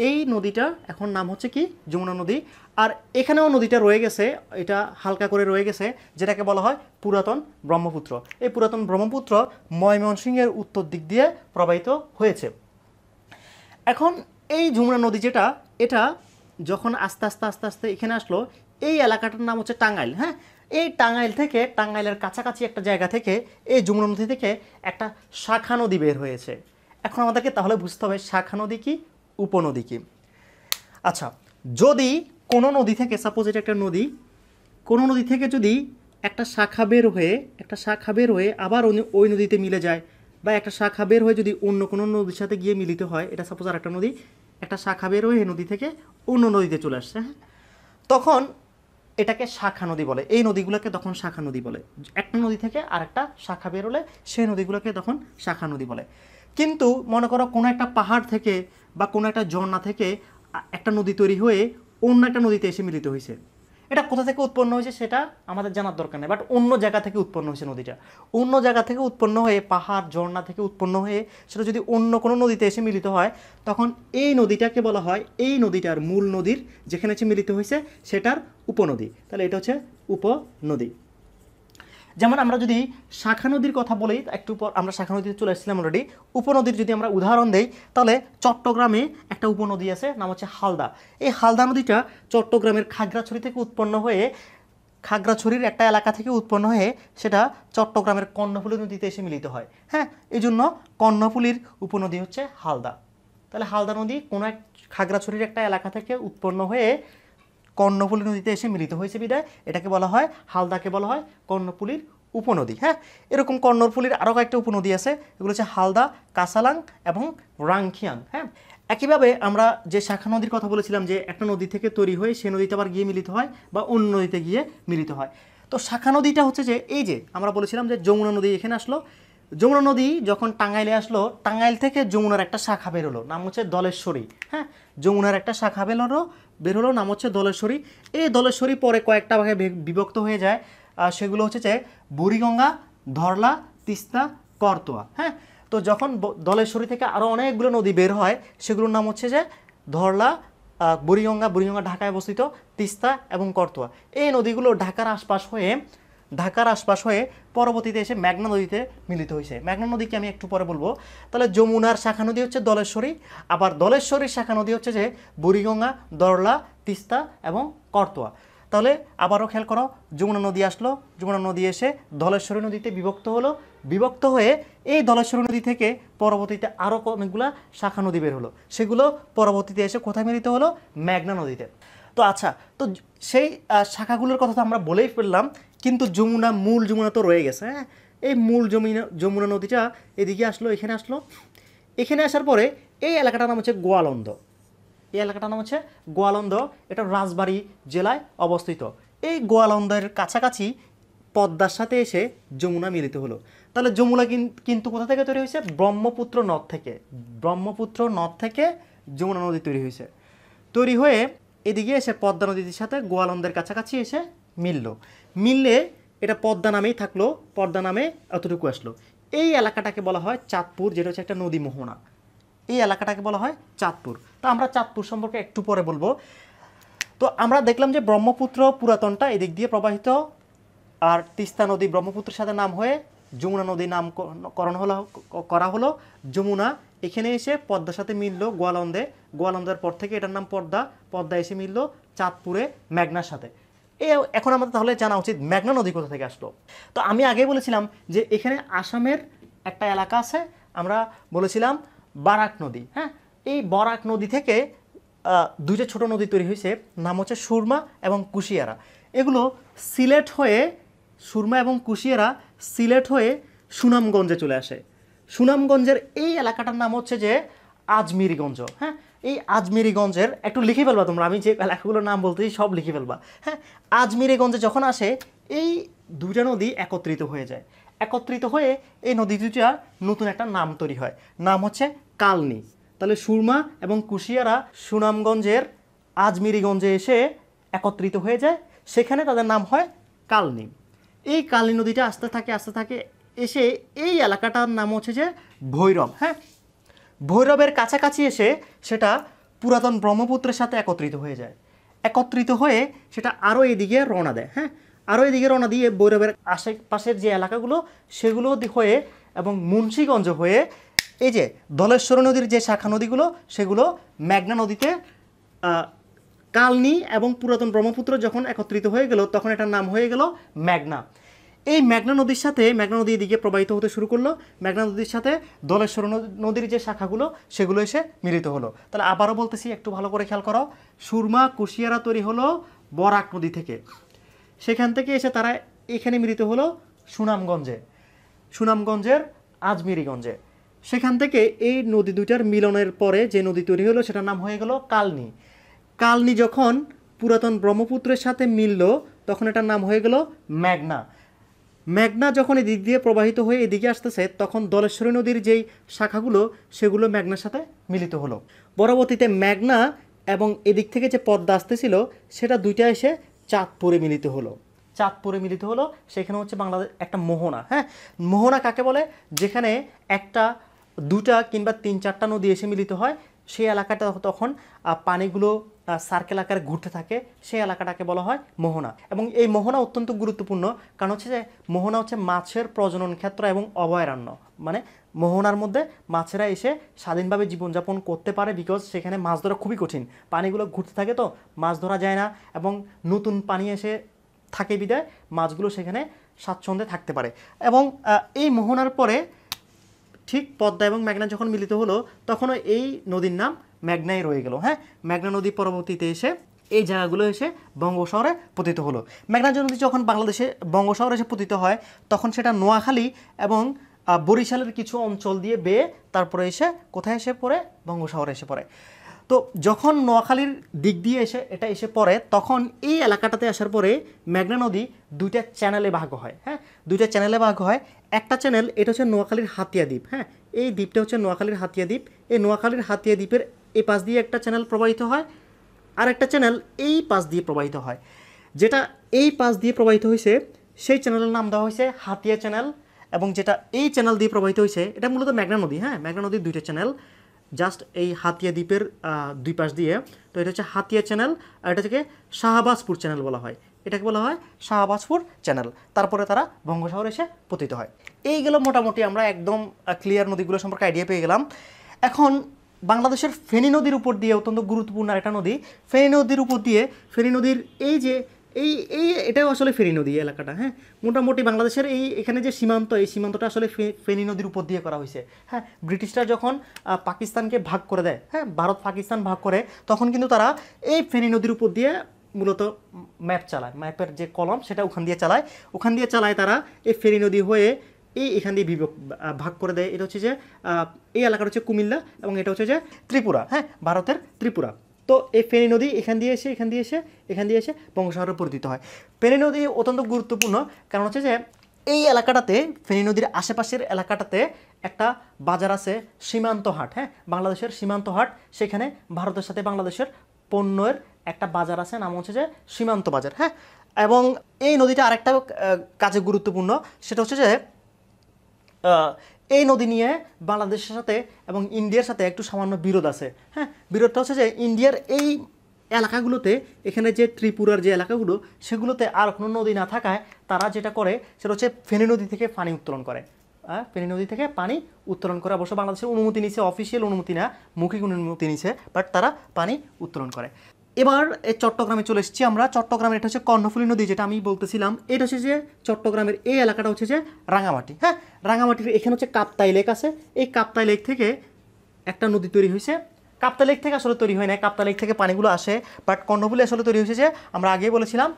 এই নদীটা এখন নাম হচ্ছে কি যমুনা নদী আর এখানেও নদীটা রয়ে গেছে এটা হালকা করে রয়ে গেছে যেটাকে বলা হয় পুরাতন ব্রহ্মপুত্র এই পুরাতন ব্রহ্মপুত্র ময়মনসিংহের উত্তর দিক দিয়ে প্রবাহিত হয়েছে এখন এই যমুনা নদী যেটা এটা যখন আস্তে আস্তে আস্তে আস্তে এখানে আসলো এই এলাকাটার নাম হচ্ছে টাঙ্গাইল হ্যাঁ এই টাঙ্গাইল থেকে টাঙ্গাইলের কাছাকাছি একটা জায়গা থেকে এই যমুনা নদী থেকে একটা শাখা নদী বের হয়েছে এখন আমাদেরকে তাহলে বুঝতে হবে শাখা নদী কি উপনদীকে আচ্ছা যদি কোনো নদী থেকে সাপোজ এটা একটা নদী কোনো নদী থেকে যদি একটা শাখা বের হয়ে একটা শাখা বের হয়ে আবার ওই নদীতে মিলে যায় বা একটা শাখা বের হয়ে যদি অন্য কোনো নদীর সাথে গিয়ে মিলিত হয় এটা সাপোজ আর একটা নদী একটা শাখা বের হয়ে নদী থেকে অন্য নদীতে চলে আসছে হ্যাঁ তখন এটাকে শাখা নদী বলে এই নদীগুলোকে তখন শাখা নদী বলে একটা নদী থেকে আর একটা শাখা হলে সেই নদীগুলোকে তখন শাখা নদী বলে কিন্তু মনে করো কোনো একটা পাহাড় থেকে বা কোনো একটা ঝর্ণা থেকে একটা নদী তৈরি হয়ে অন্য একটা নদীতে এসে মিলিত হয়েছে এটা কোথা থেকে উৎপন্ন হয়েছে সেটা আমাদের জানার দরকার নেই বাট অন্য জায়গা থেকে উৎপন্ন হয়েছে নদীটা অন্য জায়গা থেকে উৎপন্ন হয়ে পাহাড় ঝর্ণা থেকে উৎপন্ন হয়ে সেটা যদি অন্য কোনো নদীতে এসে মিলিত হয় তখন এই নদীটাকে বলা হয় এই নদীটার মূল নদীর যেখানে এসে মিলিত হয়েছে সেটার উপনদী তাহলে এটা হচ্ছে উপনদী যেমন আমরা যদি শাখা নদীর কথা বলি একটু পর আমরা শাখা নদীতে চলে এসেছিলাম অলরেডি উপনদীর যদি আমরা উদাহরণ দিই তাহলে চট্টগ্রামে একটা উপনদী আছে নাম হচ্ছে হালদা এই হালদা নদীটা চট্টগ্রামের খাগড়াছড়ি থেকে উৎপন্ন হয়ে খাগড়াছড়ির একটা এলাকা থেকে উৎপন্ন হয়ে সেটা চট্টগ্রামের কর্ণফুলী নদীতে এসে মিলিত হয় হ্যাঁ এই জন্য কর্ণফুলীর উপনদী হচ্ছে হালদা তাহলে হালদা নদী কোনো এক খাগড়াছড়ির একটা এলাকা থেকে উৎপন্ন হয়ে কর্ণফুলী নদীতে এসে মিলিত হয়েছে বিদায় এটাকে বলা হয় হালদাকে বলা হয় কর্ণফুলীর উপনদী হ্যাঁ এরকম কর্ণফুলীর আরও কয়েকটা উপনদী আছে এগুলো হচ্ছে হালদা কাসালাং এবং রাংখিয়াং হ্যাঁ একইভাবে আমরা যে শাখা নদীর কথা বলেছিলাম যে একটা নদী থেকে তৈরি হয়ে সে নদীতে আবার গিয়ে মিলিত হয় বা অন্য নদীতে গিয়ে মিলিত হয় তো শাখা নদীটা হচ্ছে যে এই যে আমরা বলেছিলাম যে যমুনা নদী এখানে আসলো যমুনা নদী যখন টাঙ্গাইলে আসলো টাঙ্গাইল থেকে যমুনার একটা শাখা বেরোলো নাম হচ্ছে দলেশ্বরী হ্যাঁ যমুনার একটা শাখা বেরোলো বের হলো নাম হচ্ছে দলেশ্বরী এই দলেশ্বরী পরে কয়েকটা ভাগে বিভক্ত হয়ে যায় সেগুলো হচ্ছে যে বুড়িগঙ্গা ধরলা তিস্তা করতোয়া হ্যাঁ তো যখন দলেশ্বরী থেকে আরও অনেকগুলো নদী বের হয় সেগুলোর নাম হচ্ছে যে ধরলা বুড়িগঙ্গা বুড়িগঙ্গা ঢাকায় অবস্থিত তিস্তা এবং করতোয়া এই নদীগুলো ঢাকার আশপাশ হয়ে ঢাকার আশপাশ হয়ে পরবর্তীতে এসে মেঘনা নদীতে মিলিত হয়েছে মেঘনা নদীকে আমি একটু পরে বলবো তাহলে যমুনার শাখা নদী হচ্ছে দলেশ্বরী আবার দলেশ্বরীর শাখা নদী হচ্ছে যে বুড়িগঙ্গা দরলা তিস্তা এবং করতোয়া তাহলে আবারও খেয়াল করো যমুনা নদী আসলো যমুনা নদী এসে ধলেশ্বরী নদীতে বিভক্ত হলো বিভক্ত হয়ে এই ধলেশ্বরী নদী থেকে পরবর্তীতে আরও অনেকগুলো শাখা নদী বের হলো সেগুলো পরবর্তীতে এসে কোথায় মিলিত হলো মেঘনা নদীতে তো আচ্ছা তো সেই শাখাগুলোর কথা তো আমরা বলেই ফেললাম কিন্তু যমুনা মূল যমুনা তো রয়ে গেছে হ্যাঁ এই মূল জমিনা যমুনা নদীটা এদিকে আসলো এখানে আসলো এখানে আসার পরে এই এলাকাটার নাম হচ্ছে গোয়ালন্দ এই এলাকাটার নাম হচ্ছে গোয়ালন্দ এটা রাজবাড়ি জেলায় অবস্থিত এই গোয়ালন্দের কাছাকাছি পদ্মার সাথে এসে যমুনা মিলিত হলো তাহলে যমুনা কিন্তু কোথা থেকে তৈরি হয়েছে ব্রহ্মপুত্র নদ থেকে ব্রহ্মপুত্র নদ থেকে যমুনা নদী তৈরি হয়েছে তৈরি হয়ে এদিকে এসে পদ্মা নদীর সাথে গোয়ালন্দের কাছাকাছি এসে মিলল মিললে এটা পদ্মা নামেই থাকলো পদ্মা নামে এতটুকু আসলো এই এলাকাটাকে বলা হয় চাঁদপুর যেটা হচ্ছে একটা নদী মোহনা এই এলাকাটাকে বলা হয় চাঁদপুর তো আমরা চাঁদপুর সম্পর্কে একটু পরে বলবো তো আমরা দেখলাম যে ব্রহ্মপুত্র পুরাতনটা এদিক দিয়ে প্রবাহিত আর তিস্তা নদী ব্রহ্মপুত্রের সাথে নাম হয়ে যমুনা নদী নামকরণ হলো করা হলো যমুনা এখানে এসে পদ্মার সাথে মিললো গোয়ালন্দে গোয়ালন্দের পর থেকে এটার নাম পদ্মা পদ্মা এসে মিললো চাঁদপুরে মেঘনার সাথে এ এখন আমাদের তাহলে জানা উচিত মেঘনা নদী কোথা থেকে আসলো তো আমি আগে বলেছিলাম যে এখানে আসামের একটা এলাকা আছে আমরা বলেছিলাম বারাক নদী হ্যাঁ এই বরাক নদী থেকে দুইটা ছোট নদী তৈরি হয়েছে নাম হচ্ছে সুরমা এবং কুশিয়ারা এগুলো সিলেট হয়ে সুরমা এবং কুশিয়ারা সিলেট হয়ে সুনামগঞ্জে চলে আসে সুনামগঞ্জের এই এলাকাটার নাম হচ্ছে যে আজমিরগঞ্জ হ্যাঁ এই আজমিরিগঞ্জের একটু লিখে ফেলবা তোমরা আমি যে এলাকাগুলোর নাম বলতেছি সব লিখে ফেলবা হ্যাঁ আজমিরিগঞ্জে যখন আসে এই দুটা নদী একত্রিত হয়ে যায় একত্রিত হয়ে এই নদী দুটার নতুন একটা নাম তৈরি হয় নাম হচ্ছে কালনি তাহলে সুরমা এবং কুশিয়ারা সুনামগঞ্জের আজমিরিগঞ্জে এসে একত্রিত হয়ে যায় সেখানে তাদের নাম হয় কালনি এই কালনি নদীটা আস্তে থাকে আস্তে থাকে এসে এই এলাকাটার নাম হচ্ছে যে ভৈরব হ্যাঁ ভৈরবের কাছাকাছি এসে সেটা পুরাতন ব্রহ্মপুত্রের সাথে একত্রিত হয়ে যায় একত্রিত হয়ে সেটা আরও এদিকে রওনা দেয় হ্যাঁ আরও এদিকে রওনা দিয়ে ভৈরবের আশেপাশের যে এলাকাগুলো সেগুলো হয়ে এবং মুন্সীগঞ্জ হয়ে এই যে ধলেশ্বর নদীর যে শাখা নদীগুলো সেগুলো মেঘনা নদীতে কালনি এবং পুরাতন ব্রহ্মপুত্র যখন একত্রিত হয়ে গেল তখন এটার নাম হয়ে গেল মেঘনা এই মেঘনা নদীর সাথে মেঘনা নদী দিকে প্রবাহিত হতে শুরু করলো মেঘনা নদীর সাথে দলেশ্বর নদীর যে শাখাগুলো সেগুলো এসে মিলিত হলো তাহলে আবারও বলতেছি একটু ভালো করে খেয়াল করো সুরমা কুশিয়ারা তৈরি হলো বরাক নদী থেকে সেখান থেকে এসে তারা এখানে মিলিত হলো সুনামগঞ্জে সুনামগঞ্জের আজমিরিগঞ্জে সেখান থেকে এই নদী দুইটার মিলনের পরে যে নদী তৈরি হলো সেটার নাম হয়ে গেল কালনি কালনি যখন পুরাতন ব্রহ্মপুত্রের সাথে মিলল তখন এটার নাম হয়ে গেল মেঘনা মেঘনা যখন এদিক দিয়ে প্রবাহিত হয়ে এদিকে আসতেছে তখন দলেশ্বরী নদীর যেই শাখাগুলো সেগুলো মেঘনার সাথে মিলিত হলো পরবর্তীতে ম্যাগনা এবং এদিক থেকে যে পদ্মা আসতেছিল সেটা দুইটা এসে চাঁদপুরে মিলিত হলো চাঁদপুরে মিলিত হলো সেখানে হচ্ছে বাংলাদেশ একটা মোহনা হ্যাঁ মোহনা কাকে বলে যেখানে একটা দুটা কিংবা তিন চারটা নদী এসে মিলিত হয় সেই এলাকাটা তখন পানিগুলো সার্কেল আকারে ঘুরতে থাকে সেই এলাকাটাকে বলা হয় মোহনা এবং এই মোহনা অত্যন্ত গুরুত্বপূর্ণ কারণ হচ্ছে যে মোহনা হচ্ছে মাছের প্রজনন ক্ষেত্র এবং অভয়ারণ্য মানে মোহনার মধ্যে মাছেরা এসে স্বাধীনভাবে জীবনযাপন করতে পারে বিকজ সেখানে মাছ ধরা খুবই কঠিন পানিগুলো ঘুরতে থাকে তো মাছ ধরা যায় না এবং নতুন পানি এসে থাকে বিদায় মাছগুলো সেখানে স্বাচ্ছন্দ্যে থাকতে পারে এবং এই মোহনার পরে ঠিক পদ্মা এবং মেঘনা যখন মিলিত হলো তখনও এই নদীর নাম ম্যাগনাই রয়ে গেল হ্যাঁ ম্যাগনা নদী পরবর্তীতে এসে এই জায়গাগুলো এসে বঙ্গোসাগরে পতিত হলো মেঘনা নদী যখন বাংলাদেশে বঙ্গোসাগরে এসে পতিত হয় তখন সেটা নোয়াখালী এবং বরিশালের কিছু অঞ্চল দিয়ে বেয়ে তারপরে এসে কোথায় এসে পড়ে বঙ্গোসাগরে এসে পড়ে তো যখন নোয়াখালীর দিক দিয়ে এসে এটা এসে পড়ে তখন এই এলাকাটাতে আসার পরে মেঘনা নদী দুইটা চ্যানেলে ভাগ হয় হ্যাঁ দুইটা চ্যানেলে ভাগ হয় একটা চ্যানেল এটা হচ্ছে নোয়াখালীর হাতিয়া দ্বীপ হ্যাঁ এই দ্বীপটা হচ্ছে নোয়াখালীর হাতিয়া দ্বীপ এই নোয়াখালীর হাতিয়া দ্বীপের এই পাশ দিয়ে একটা চ্যানেল প্রবাহিত হয় আর একটা চ্যানেল এই পাশ দিয়ে প্রবাহিত হয় যেটা এই পাশ দিয়ে প্রবাহিত হয়েছে সেই চ্যানেলের নাম দেওয়া হয়েছে হাতিয়া চ্যানেল এবং যেটা এই চ্যানেল দিয়ে প্রবাহিত হয়েছে এটা মূলত মেঘনা নদী হ্যাঁ মেঘনা নদীর দুইটা চ্যানেল জাস্ট এই হাতিয়া দ্বীপের দুই পাশ দিয়ে তো এটা হচ্ছে হাতিয়া চ্যানেল আর এটা থেকে শাহবাজপুর চ্যানেল বলা হয় এটাকে বলা হয় শাহবাজপুর চ্যানেল তারপরে তারা বঙ্গসাগর এসে পতিত হয় এই মোটামুটি আমরা একদম ক্লিয়ার নদীগুলো সম্পর্কে আইডিয়া পেয়ে গেলাম এখন বাংলাদেশের ফেনী নদীর উপর দিয়ে অত্যন্ত গুরুত্বপূর্ণ একটা নদী ফেনী নদীর উপর দিয়ে ফেনী নদীর এই যে এই এই এটাও আসলে ফেনী নদী এলাকাটা হ্যাঁ মোটামুটি বাংলাদেশের এই এখানে যে সীমান্ত এই সীমান্তটা আসলে ফেনী নদীর উপর দিয়ে করা হয়েছে হ্যাঁ ব্রিটিশরা যখন পাকিস্তানকে ভাগ করে দেয় হ্যাঁ ভারত পাকিস্তান ভাগ করে তখন কিন্তু তারা এই ফেনী নদীর উপর দিয়ে মূলত ম্যাপ চালায় ম্যাপের যে কলম সেটা ওখান দিয়ে চালায় ওখান দিয়ে চালায় তারা এই ফেরি নদী হয়ে এই এখান দিয়ে বিভক্ত ভাগ করে দেয় এটা হচ্ছে যে এই এলাকাটা হচ্ছে কুমিল্লা এবং এটা হচ্ছে যে ত্রিপুরা হ্যাঁ ভারতের ত্রিপুরা তো এই ফেনী নদী এখান দিয়ে এসে এখান দিয়ে এসে এখান দিয়ে এসে বঙ্গোপসাগরে পরিচিত হয় ফেনী নদী অত্যন্ত গুরুত্বপূর্ণ কারণ হচ্ছে যে এই এলাকাটাতে ফেনী নদীর আশেপাশের এলাকাটাতে একটা বাজার আছে সীমান্ত হাট হ্যাঁ বাংলাদেশের সীমান্ত হাট সেখানে ভারতের সাথে বাংলাদেশের পণ্যের একটা বাজার আছে নাম হচ্ছে যে সীমান্ত বাজার হ্যাঁ এবং এই নদীটা আরেকটা কাজে গুরুত্বপূর্ণ সেটা হচ্ছে যে এই নদী নিয়ে বাংলাদেশের সাথে এবং ইন্ডিয়ার সাথে একটু সামান্য বিরোধ আছে হ্যাঁ বিরোধটা হচ্ছে যে ইন্ডিয়ার এই এলাকাগুলোতে এখানে যে ত্রিপুরার যে এলাকাগুলো সেগুলোতে আর কোনো নদী না থাকায় তারা যেটা করে সেটা হচ্ছে ফেনী নদী থেকে পানি উত্তোলন করে হ্যাঁ ফেনী নদী থেকে পানি উত্তোলন করে অবশ্য বাংলাদেশের অনুমতি নিচ্ছে অফিসিয়াল অনুমতি না মৌখিক অনুমতি নিচ্ছে বাট তারা পানি উত্তোলন করে এবার চট্টগ্রামে চলে এসেছি আমরা চট্টগ্রামের এটা হচ্ছে কর্ণফুলী নদী যেটা আমি বলতেছিলাম এটা হচ্ছে যে চট্টগ্রামের এই এলাকাটা হচ্ছে যে রাঙামাটি হ্যাঁ রাঙামাটির এখানে হচ্ছে কাপ্তাই লেক আছে এই কাপ্তাই লেক থেকে একটা নদী তৈরি হয়েছে কাপ্তা লেক থেকে আসলে তৈরি হয় না কাপ্তা লেক থেকে পানিগুলো আসে বাট কর্ণফুলি আসলে তৈরি হয়েছে যে আমরা আগেই বলেছিলাম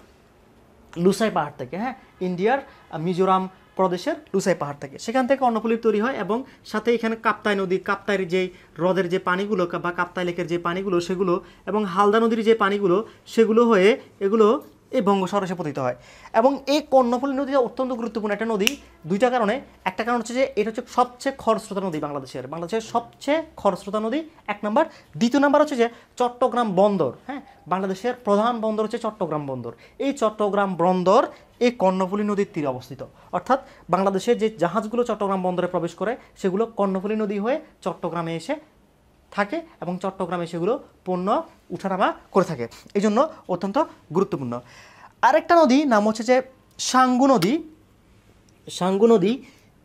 লুসাই পাহাড় থেকে হ্যাঁ ইন্ডিয়ার মিজোরাম প্রদেশের লুসাই পাহাড় থেকে সেখান থেকে অন্নপলিপ তৈরি হয় এবং সাথে এখানে কাপ্তাই নদী কাপ্তাইয়ের যে হ্রদের যে পানিগুলো বা কাপ্তাই লেকের যে পানিগুলো সেগুলো এবং হালদা নদীর যে পানিগুলো সেগুলো হয়ে এগুলো এই বঙ্গোসাগরে এসে পতিত হয় এবং এই কর্ণফুলী নদী অত্যন্ত গুরুত্বপূর্ণ একটা নদী দুইটা কারণে একটা কারণ হচ্ছে যে এটা হচ্ছে সবচেয়ে খরস্রোতা নদী বাংলাদেশের বাংলাদেশের সবচেয়ে খরস্রোতা নদী এক নম্বর দ্বিতীয় নাম্বার হচ্ছে যে চট্টগ্রাম বন্দর হ্যাঁ বাংলাদেশের প্রধান বন্দর হচ্ছে চট্টগ্রাম বন্দর এই চট্টগ্রাম বন্দর এই কর্ণফুলী নদীর তীরে অবস্থিত অর্থাৎ বাংলাদেশের যে জাহাজগুলো চট্টগ্রাম বন্দরে প্রবেশ করে সেগুলো কর্ণফুলী নদী হয়ে চট্টগ্রামে এসে থাকে এবং চট্টগ্রামে সেগুলো পণ্য উঠানামা করে থাকে এই জন্য অত্যন্ত গুরুত্বপূর্ণ আরেকটা নদী নাম হচ্ছে যে সাঙ্গু নদী সাঙ্গু নদী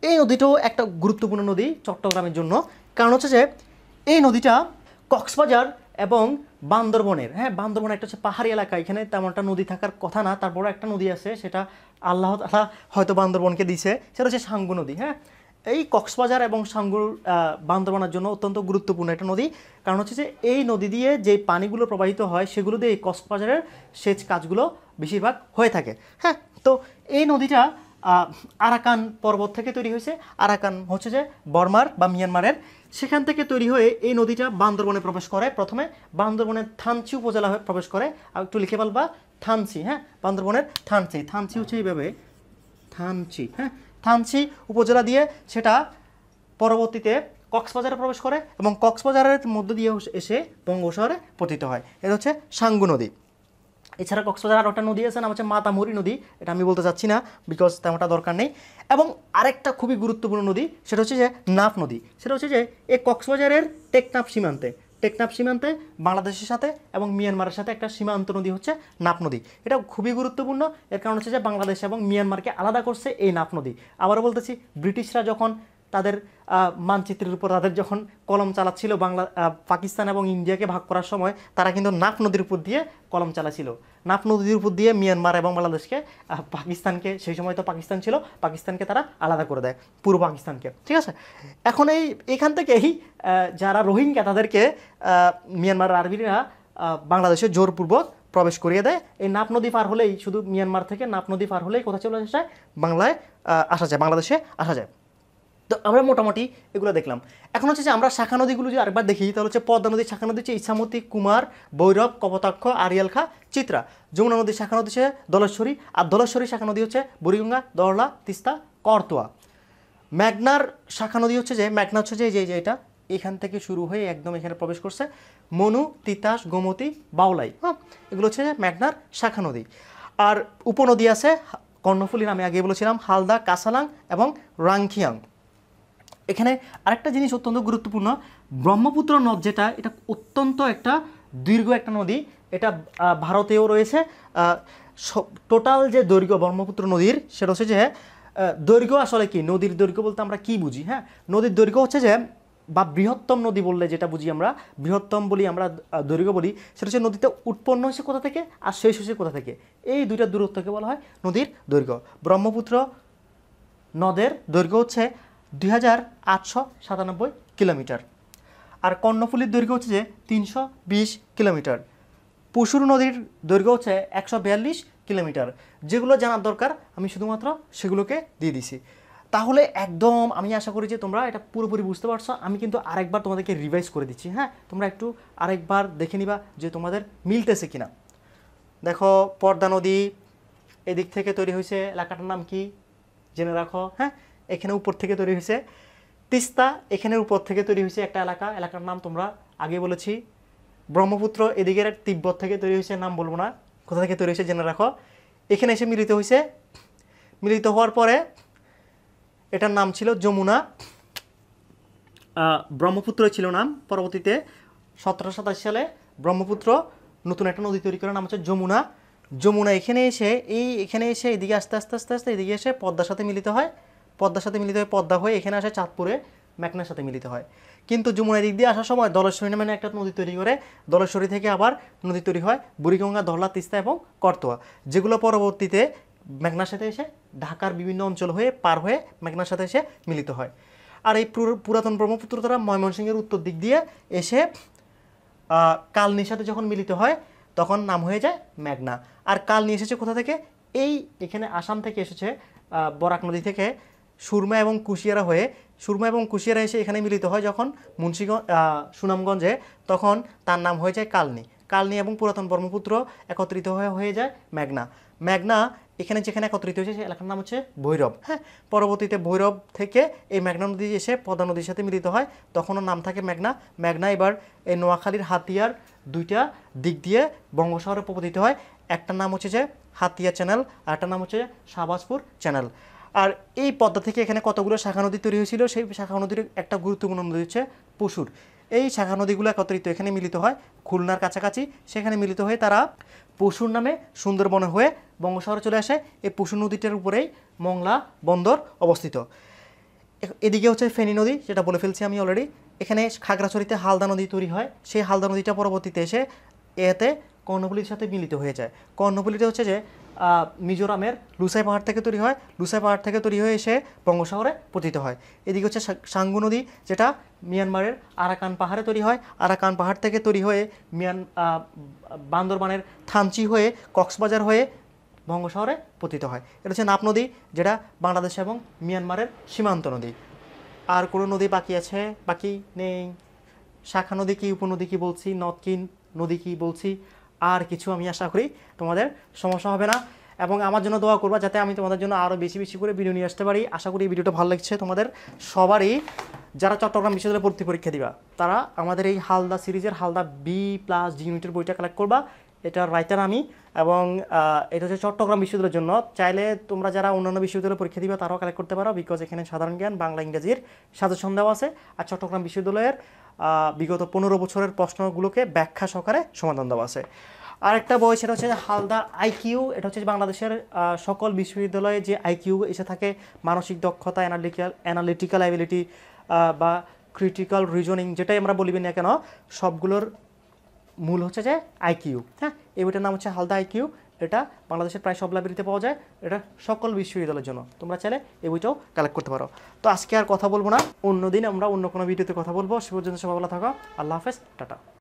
এই নদীটাও একটা গুরুত্বপূর্ণ নদী চট্টগ্রামের জন্য কারণ হচ্ছে যে এই নদীটা কক্সবাজার এবং বান্দরবনের হ্যাঁ বান্দরবন একটা হচ্ছে পাহাড়ি এলাকা এখানে তেমন একটা নদী থাকার কথা না তারপরে একটা নদী আছে সেটা আল্লাহ তালা হয়তো বান্দরবনকে দিছে সেটা হচ্ছে সাঙ্গু নদী হ্যাঁ এই কক্সবাজার এবং সাঙ্গুর বান্দরবনের জন্য অত্যন্ত গুরুত্বপূর্ণ একটা নদী কারণ হচ্ছে যে এই নদী দিয়ে যে পানিগুলো প্রবাহিত হয় সেগুলো দিয়ে এই কক্সবাজারের সেচ কাজগুলো বেশিরভাগ হয়ে থাকে হ্যাঁ তো এই নদীটা আরাকান পর্বত থেকে তৈরি হয়েছে আরাকান হচ্ছে যে বর্মার বা মিয়ানমারের সেখান থেকে তৈরি হয়ে এই নদীটা বান্দরবনে প্রবেশ করে প্রথমে বান্দরবনের থানচি উপজেলা হয়ে প্রবেশ করে আর একটু লিখে বলবা থানচি হ্যাঁ বান্দরবনের থানচি থানচি হচ্ছে এইভাবে থানচি হ্যাঁ থানচি উপজেলা দিয়ে সেটা পরবর্তীতে কক্সবাজারে প্রবেশ করে এবং কক্সবাজারের মধ্য দিয়ে এসে শহরে পতিত হয় এটা হচ্ছে সাঙ্গু নদী এছাড়া কক্সবাজার আরও একটা নদী আছে নাম হচ্ছে মাতামুরি নদী এটা আমি বলতে চাচ্ছি না বিকজ তেমনটা দরকার নেই এবং আরেকটা খুবই গুরুত্বপূর্ণ নদী সেটা হচ্ছে যে নাফ নদী সেটা হচ্ছে যে এই কক্সবাজারের টেকনাফ সীমান্তে টেকনাফ সীমান্তে বাংলাদেশের সাথে এবং মিয়ানমারের সাথে একটা সীমান্ত নদী হচ্ছে নাপ নদী এটা খুবই গুরুত্বপূর্ণ এর কারণ হচ্ছে যে বাংলাদেশ এবং মিয়ানমারকে আলাদা করছে এই নাপ নদী আবারও বলতেছি ব্রিটিশরা যখন তাদের মানচিত্রের উপর তাদের যখন কলম চালাচ্ছিল বাংলা পাকিস্তান এবং ইন্ডিয়াকে ভাগ করার সময় তারা কিন্তু নাফ নদীর উপর দিয়ে কলম চালাছিল নাফ নদীর উপর দিয়ে মিয়ানমার এবং বাংলাদেশকে পাকিস্তানকে সেই সময় তো পাকিস্তান ছিল পাকিস্তানকে তারা আলাদা করে দেয় পূর্ব পাকিস্তানকে ঠিক আছে এখন এই এখান থেকেই যারা রোহিঙ্গা তাদেরকে মিয়ানমার আর্মিরা বাংলাদেশে জোরপূর্বক প্রবেশ করিয়ে দেয় এই নাপ নদী পার হলেই শুধু মিয়ানমার থেকে নাপ নদী পার হলেই কোথায় চলে আসা যায় বাংলায় আসা যায় বাংলাদেশে আসা যায় তো আমরা মোটামুটি এগুলো দেখলাম এখন হচ্ছে যে আমরা শাখা নদীগুলো যদি আরেকবার দেখি তাহলে হচ্ছে পদ্মা নদীর শাখা নদী হচ্ছে ইছামতি কুমার বৈরব কপতাক্ষ আরিয়ালখা চিত্রা যমুনা নদীর শাখা নদী হচ্ছে দলেশ্বরী আর দলেশ্বরী শাখা নদী হচ্ছে বুড়িগঙ্গা দরলা তিস্তা করতোয়া ম্যাগনার শাখা নদী হচ্ছে যে ম্যাগনা হচ্ছে যে যে এটা এখান থেকে শুরু হয়ে একদম এখানে প্রবেশ করছে মনু তিতাস গোমতি বাউলাই হ্যাঁ এগুলো হচ্ছে ম্যাগনার শাখা নদী আর উপনদী আছে কর্ণফুলির আমি আগে বলেছিলাম হালদা কাসালাং এবং রাংখিয়াং এখানে আরেকটা জিনিস অত্যন্ত গুরুত্বপূর্ণ ব্রহ্মপুত্র নদ যেটা এটা অত্যন্ত একটা দীর্ঘ একটা নদী এটা ভারতেও রয়েছে টোটাল যে দৈর্ঘ্য ব্রহ্মপুত্র নদীর সেটা হচ্ছে যে দৈর্ঘ্য আসলে কি নদীর দৈর্ঘ্য বলতে আমরা কি বুঝি হ্যাঁ নদীর দৈর্ঘ্য হচ্ছে যে বা বৃহত্তম নদী বললে যেটা বুঝি আমরা বৃহত্তম বলি আমরা দৈর্ঘ্য বলি সেটা হচ্ছে নদীতে উৎপন্ন হয়েছে কোথা থেকে আর শেষ হয়েছে কোথা থেকে এই দুইটা দূরত্বকে বলা হয় নদীর দৈর্ঘ্য ব্রহ্মপুত্র নদের দৈর্ঘ্য হচ্ছে দুই হাজার আটশো সাতানব্বই কিলোমিটার আর কর্ণফুলির দৈর্ঘ্য হচ্ছে যে তিনশো বিশ কিলোমিটার পশুর নদীর দৈর্ঘ্য হচ্ছে একশো বিয়াল্লিশ কিলোমিটার যেগুলো জানার দরকার আমি শুধুমাত্র সেগুলোকে দিয়ে দিছি তাহলে একদম আমি আশা করি যে তোমরা এটা পুরোপুরি বুঝতে পারছো আমি কিন্তু আরেকবার তোমাদেরকে রিভাইজ করে দিচ্ছি হ্যাঁ তোমরা একটু আরেকবার দেখে নিবা যে তোমাদের মিলতেছে কিনা দেখো পর্দা নদী এদিক থেকে তৈরি হয়েছে এলাকাটার নাম কি জেনে রাখো হ্যাঁ এখানে উপর থেকে তৈরি হয়েছে তিস্তা এখানের উপর থেকে তৈরি হয়েছে একটা এলাকা এলাকার নাম তোমরা আগে বলেছি ব্রহ্মপুত্র এদিকের তিব্বত থেকে তৈরি হয়েছে নাম বলবো না কোথা থেকে তৈরি হয়েছে জেনে রাখো এখানে এসে মিলিত হয়েছে মিলিত হওয়ার পরে এটার নাম ছিল যমুনা ব্রহ্মপুত্র ছিল নাম পরবর্তীতে সতেরো সাতাশ সালে ব্রহ্মপুত্র নতুন একটা নদী তৈরি করার নাম হচ্ছে যমুনা যমুনা এখানে এসে এই এখানে এসে এদিকে আস্তে আস্তে আস্তে আস্তে এদিকে এসে পদ্মার সাথে মিলিত হয় পদ্মার সাথে মিলিত হয়ে পদ্মা হয়ে এখানে আসে চাঁদপুরে মেঘনার সাথে মিলিত হয় কিন্তু যমুনা দিক দিয়ে আসার সময় দলেশ্বরী নামে একটা নদী তৈরি করে দলেশ্বরী থেকে আবার নদী তৈরি হয় বুড়িগঙ্গা ধরলা তিস্তা এবং করতোয়া যেগুলো পরবর্তীতে মেঘনার সাথে এসে ঢাকার বিভিন্ন অঞ্চল হয়ে পার হয়ে মেঘনার সাথে এসে মিলিত হয় আর এই পুরাতন ব্রহ্মপুত্র তারা ময়মনসিংহের উত্তর দিক দিয়ে এসে কালনির সাথে যখন মিলিত হয় তখন নাম হয়ে যায় মেঘনা আর কাল নিয়ে এসেছে কোথা থেকে এই এখানে আসাম থেকে এসেছে বরাক নদী থেকে সুরমা এবং কুশিয়ারা হয়ে সুরমা এবং কুশিয়ারা এসে এখানে মিলিত হয় যখন মুন্সীগঞ্জ সুনামগঞ্জে তখন তার নাম হয়ে যায় কালনি কালনি এবং পুরাতন ব্রহ্মপুত্র একত্রিত হয়ে হয়ে যায় মেঘনা মেঘনা এখানে যেখানে একত্রিত হয়েছে সেই এলাকার নাম হচ্ছে ভৈরব হ্যাঁ পরবর্তীতে ভৈরব থেকে এই মেঘনা নদী এসে পদ্মা নদীর সাথে মিলিত হয় তখনও নাম থাকে মেঘনা মেঘনা এবার এই নোয়াখালীর হাতিয়ার দুইটা দিক দিয়ে বঙ্গসাগরে প্রবর্তিত হয় একটা নাম হচ্ছে যে হাতিয়া চ্যানেল আর একটা নাম হচ্ছে শাহবাজপুর চ্যানেল আর এই পদ্মা থেকে এখানে কতগুলো শাখা নদী তৈরি হয়েছিল সেই শাখা নদীর একটা গুরুত্বপূর্ণ নদী হচ্ছে পশুর এই শাখা নদীগুলো একত্রিত এখানে মিলিত হয় খুলনার কাছাকাছি সেখানে মিলিত হয়ে তারা পশুর নামে সুন্দরবনে হয়ে বঙ্গসাগরে চলে আসে এই পশু নদীটার উপরেই মংলা বন্দর অবস্থিত এদিকে হচ্ছে ফেনী নদী যেটা বলে ফেলছি আমি অলরেডি এখানে খাগড়াছড়িতে হালদা নদী তৈরি হয় সেই হালদা নদীটা পরবর্তীতে এসে এতে কর্ণফুলির সাথে মিলিত হয়ে যায় কর্ণফুলিটা হচ্ছে যে মিজোরামের লুসাই পাহাড় থেকে তৈরি হয় লুসাই পাহাড় থেকে তৈরি হয়ে এসে বঙ্গোসাগরে পতিত হয় এদিকে হচ্ছে সাঙ্গু নদী যেটা মিয়ানমারের আরাকান পাহাড়ে তৈরি হয় আরাকান পাহাড় থেকে তৈরি হয়ে মিয়ান বান্দরবানের থানচি হয়ে কক্সবাজার হয়ে বঙ্গোসাগরে পতিত হয় এটা হচ্ছে নাপ নদী যেটা বাংলাদেশ এবং মিয়ানমারের সীমান্ত নদী আর কোনো নদী বাকি আছে বাকি নেই শাখা নদী কি উপনদী কি বলছি নদ নদী কি বলছি আর কিছু আমি আশা করি তোমাদের সমস্যা হবে না এবং আমার জন্য দোয়া করবা যাতে আমি তোমাদের জন্য আরও বেশি বেশি করে ভিডিও নিয়ে আসতে পারি আশা করি ভিডিওটা ভালো লাগছে তোমাদের সবারই যারা চট্টগ্রাম বিশ্ববিদ্যালয়ে ভর্তি পরীক্ষা দিবা তারা আমাদের এই হালদা সিরিজের হালদা বি প্লাস জি ইউনিটের বইটা কালেক্ট করবা এটার রাইটার আমি এবং এটা হচ্ছে চট্টগ্রাম বিশ্ববিদ্যালয়ের জন্য চাইলে তোমরা যারা অন্যান্য বিশ্ববিদ্যালয়ে পরীক্ষা দিবে তারাও কালেক্ট করতে পারো বিকজ এখানে সাধারণ জ্ঞান বাংলা ইংরেজির সাজেশন দেওয়া আছে আর চট্টগ্রাম বিশ্ববিদ্যালয়ের বিগত পনেরো বছরের প্রশ্নগুলোকে ব্যাখ্যা সহকারে সমাধান দেওয়া আছে আরেকটা বই সেটা হচ্ছে হালদা আইকিউ এটা হচ্ছে বাংলাদেশের সকল বিশ্ববিদ্যালয়ে যে আইকিউ এসে থাকে মানসিক দক্ষতা অ্যানালিটিক্যাল অ্যানালিটিক্যাল অ্যাবিলিটি বা ক্রিটিক্যাল রিজনিং যেটাই আমরা বলিবেন না কেন সবগুলোর মূল হচ্ছে যে আইকিউ হ্যাঁ এই বইটার নাম হচ্ছে হালদা আইকিউ এটা বাংলাদেশের প্রায় সব লাইব্রেরিতে পাওয়া যায় এটা সকল বিশ্ববিদ্যালয়ের জন্য তোমরা চাইলে এই বইটাও কালেক্ট করতে পারো তো আজকে আর কথা বলবো না অন্যদিন আমরা অন্য কোনো ভিডিওতে কথা বলবো সে পর্যন্ত সবাই ভালো থাকো আল্লাহ হাফেজ টাটা